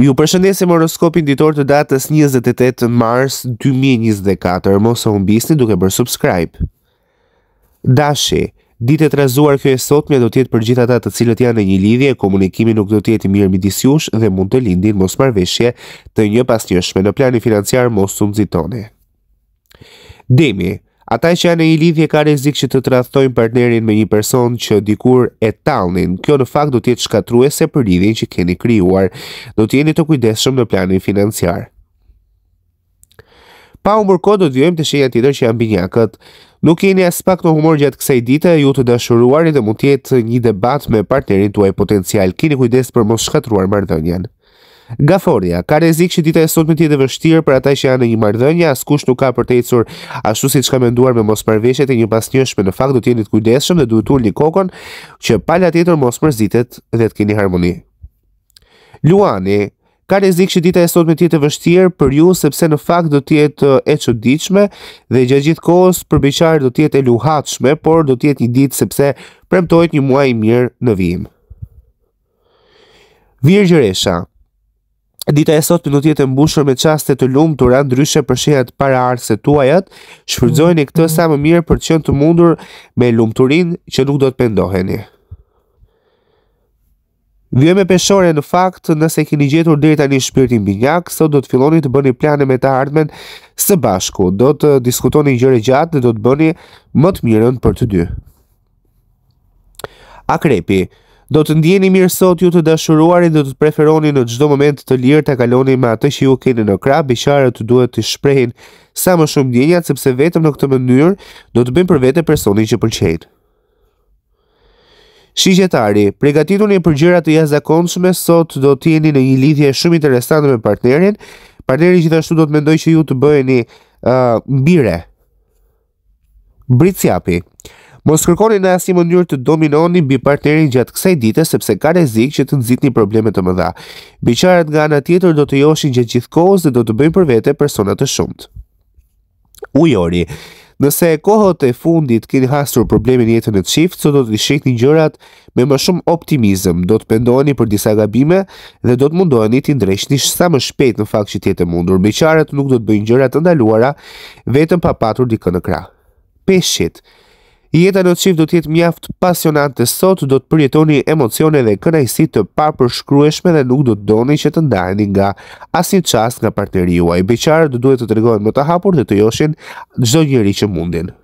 Ju përshëndesim horoskopin ditor të datës 28 mars 2024. Mos u mbisni duke bërë subscribe. Dashi, ditë e trazuar kjo e sot me do tjetë për gjitha ta të cilët janë e një lidhje, komunikimi nuk do tjetë i mirë midis jush dhe mund të lindin mos marveshje të një pas njëshme në plani financiar mos të mëzitone. Demi, Ata që janë në i lidhje ka rrezik që të tradhtojnë partnerin me një person që dikur e tallnin. Kjo në fakt do të jetë shkatruese për lidhjen që keni krijuar. Do jeni të kujdesshëm në planin financiar. Pa umur kod do të vijmë të shenjat tjetër që janë binjakët. Nuk jeni as pak në humor gjatë kësaj dite, ju të dashuruar dhe mund të jetë një debat me partnerin tuaj potencial. kini kujdes për mos shkatruar marrëdhënien. Gaforia, ka rezik që dita e sot me tjetë vështirë për ata që janë në një mardhënja, as kush nuk ka për të ecur ashtu si që ka menduar me mos përveshet e një pas njëshme në fakt du t'jenit kujdeshëm dhe du t'ull një kokon që pala tjetër mos përzitet dhe keni harmoni. Luani, ka rezik që dita e sot me tjetë vështirë për ju sepse në fakt du t'jetë e që diqme dhe gjë gjithë kohës për do du t'jetë e luhatshme, por du t'jetë një ditë sepse premtojt një muaj mirë në vim. Virgjëresha, Dita e sot do të jetë mbushur me çaste të lumtura, ndryshe për shehat para arsë tuajat, shfrytëzojeni këtë sa më mirë për të qenë të mundur me lumturinë që nuk do të pendoheni. Vjen me peshore në fakt, nëse keni gjetur deri tani shpirtin binyak, sot do të filloni të bëni plane me të ardhmen së bashku. Do të diskutoni gjëra gjatë dhe do të bëni më të mirën për të dy. Akrepi, Do të ndjeni mirë sot ju të dashuruarit dhe të preferoni në çdo moment të lirë të kaloni me atë që ju keni në krah, biçarët duhet të shprehin sa më shumë ndjenja sepse vetëm në këtë mënyrë do të bëjmë për vete personin që pëlqejt. Shigjetari, Pregatitun e përgjera të jazakonshme, sot do tjeni në një lidhje shumë interesantë me partnerin, partneri gjithashtu do të mendoj që ju të bëjë një uh, mbire. Britsjapi, Mos kërkoni në asnjë mënyrë të dominoni mbi partnerin gjatë kësaj dite sepse ka rrezik që të nxitni probleme të mëdha. Biçarët nga ana tjetër do të joshin gjatë gjithkohës dhe do të bëjnë për vete persona të shumtë. Ujori. Nëse e kohët e fundit keni hasur probleme në jetën e çift, sot do të shihni gjërat me më shumë optimizëm, do të pendoheni për disa gabime dhe do të mundoheni të ndreshni sa më shpejt në fakt që të jetë mundur. Biçarët nuk do të bëjnë gjëra të ndaluara vetëm pa patur dikën në krah. Peshqit jeta në qifë do tjetë mjaft pasionante sot, do të përjetoni emocione dhe kënajsi të par përshkrueshme dhe nuk do të doni që të ndajni nga asin qast nga partneri juaj. Beqarë do duhet të të regojnë më të hapur dhe të joshin gjdo njëri që mundin.